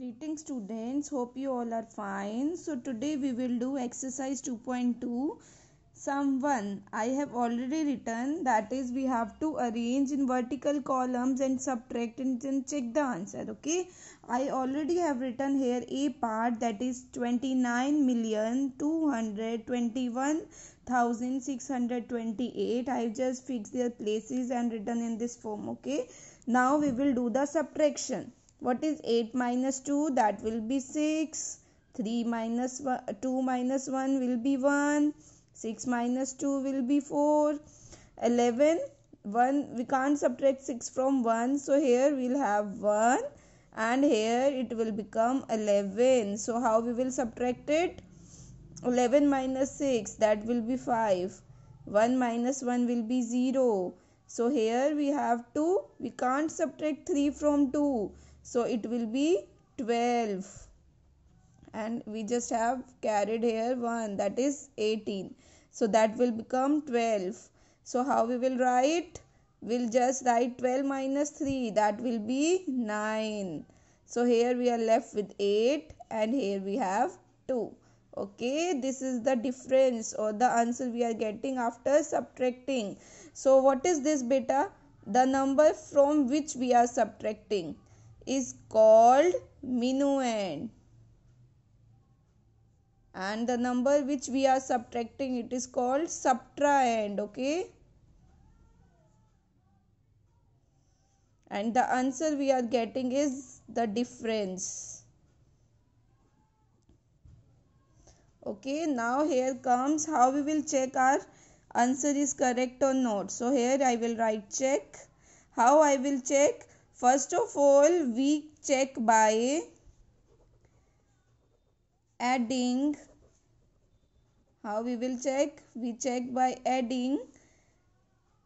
greetings students hope you all are fine so today we will do exercise 2.2 one. i have already written that is we have to arrange in vertical columns and subtract and then check the answer okay i already have written here a part that is 29 million 221 i've just fixed their places and written in this form okay now we will do the subtraction what is 8 minus 2 that will be 6 3 minus 1, 2 minus 1 will be 1 6 minus 2 will be 4 11 1 we can't subtract 6 from 1 so here we'll have 1 and here it will become 11 so how we will subtract it 11 minus 6 that will be 5 1 minus 1 will be 0 so here we have 2 we can't subtract 3 from 2 so it will be 12 and we just have carried here 1 that is 18 so that will become 12 so how we will write we'll just write 12 minus 3 that will be 9 so here we are left with 8 and here we have 2 okay this is the difference or the answer we are getting after subtracting so what is this beta the number from which we are subtracting is called minuend and the number which we are subtracting it is called subtrahend okay and the answer we are getting is the difference okay now here comes how we will check our answer is correct or not so here i will write check how i will check First of all, we check by adding. How we will check? We check by adding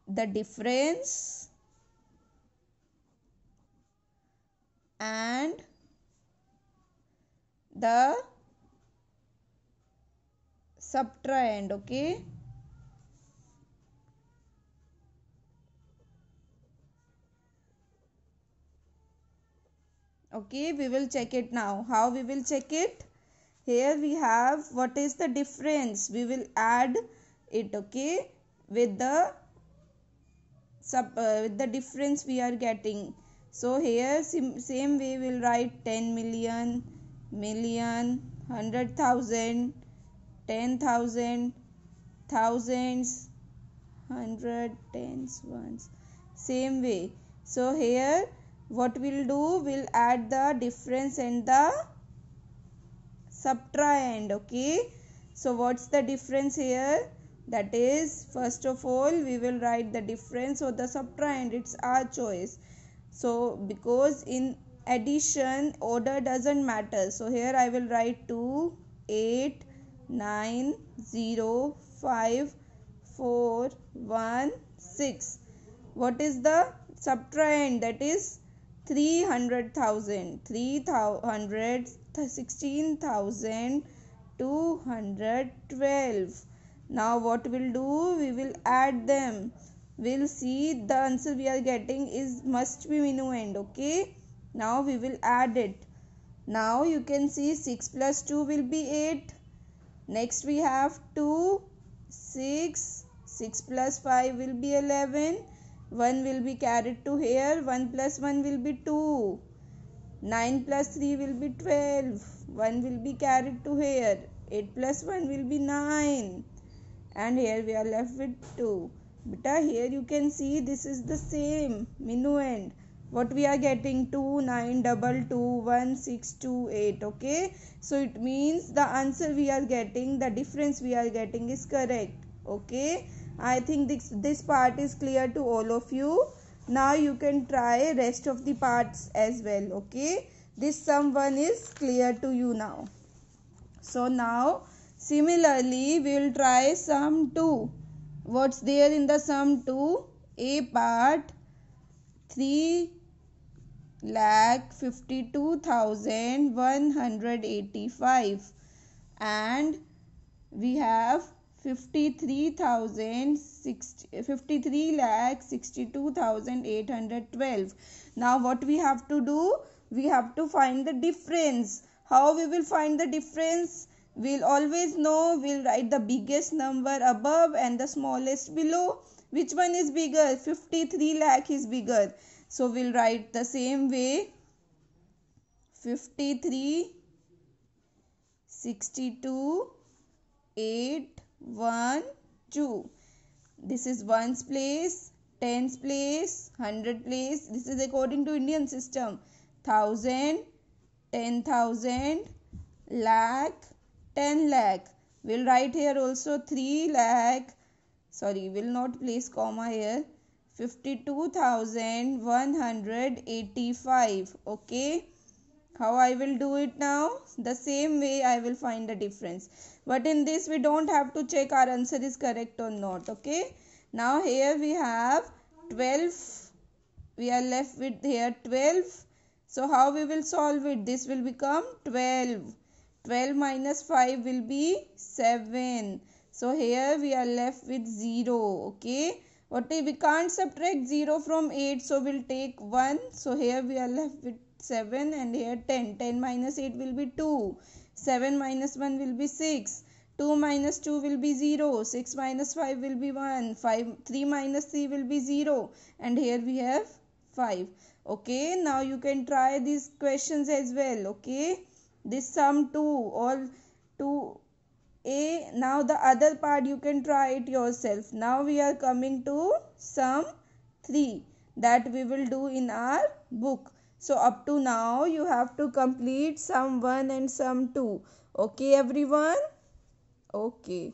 the difference and the subtrahend okay okay we will check it now how we will check it here we have what is the difference we will add it okay with the sub uh, with the difference we are getting so here same way we'll write 10 million million hundred thousand ten thousand thousands hundred tens ones same way so here what we'll do we'll add the difference and the subtrahend okay so what's the difference here that is first of all we will write the difference or the subtrahend it's our choice so because in addition order doesn't matter so here i will write 2 8 9 0 5 4 1 6 what is the subtrahend that is Three hundred thousand, three thousand, sixteen thousand, two hundred twelve. 316,212. Now what we'll do? We will add them. We'll see the answer we are getting is must be minuend. Okay. Now we will add it. Now you can see 6 plus 2 will be 8. Next we have 2, 6, 6 plus 5 will be 11. 1 will be carried to here 1 plus 1 will be 2 9 plus 3 will be 12 1 will be carried to here 8 plus 1 will be 9 and here we are left with 2 beta here you can see this is the same minuend what we are getting 2 9 double 2 1 6 2 8 okay so it means the answer we are getting the difference we are getting is correct okay I think this, this part is clear to all of you. Now you can try rest of the parts as well. Okay. This sum 1 is clear to you now. So now similarly we will try sum 2. What's there in the sum 2? A part 3 lakh 52,185 and we have 53 lakh 62812 now what we have to do we have to find the difference how we will find the difference we'll always know we'll write the biggest number above and the smallest below which one is bigger 53 lakh is bigger so we'll write the same way 53 62 8 1, 2. This is 1's place, 10's place, 100 place. This is according to Indian system. Thousand, ten thousand, lakh, 10 lakh. We'll write here also 3 lakh. Sorry, we'll not place comma here. 52,185. Okay how I will do it now the same way I will find the difference but in this we don't have to check our answer is correct or not okay now here we have 12 we are left with here 12 so how we will solve it this will become 12 12 minus 5 will be 7 so here we are left with 0 okay what if we can't subtract 0 from 8, so we'll take 1. So here we are left with 7 and here 10. 10 minus 8 will be 2. 7 minus 1 will be 6. 2 minus 2 will be 0. 6 minus 5 will be 1. 5, 3 minus 3 will be 0. And here we have 5. Okay, now you can try these questions as well. Okay, this sum 2, all 2 a now the other part you can try it yourself now we are coming to sum 3 that we will do in our book so up to now you have to complete sum 1 and sum 2 okay everyone okay